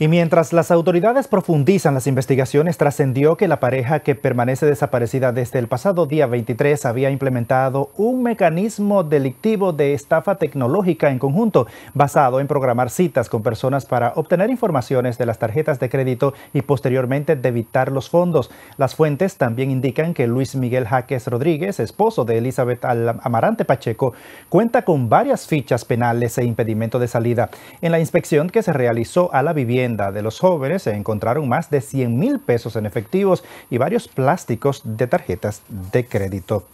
Y mientras las autoridades profundizan las investigaciones, trascendió que la pareja que permanece desaparecida desde el pasado día 23 había implementado un mecanismo delictivo de estafa tecnológica en conjunto, basado en programar citas con personas para obtener informaciones de las tarjetas de crédito y posteriormente debitar los fondos. Las fuentes también indican que Luis Miguel Jaques Rodríguez, esposo de Elizabeth Amarante Pacheco, cuenta con varias fichas penales e impedimento de salida. En la inspección que se realizó a la vivienda, de los jóvenes se encontraron más de 100 mil pesos en efectivos y varios plásticos de tarjetas de crédito.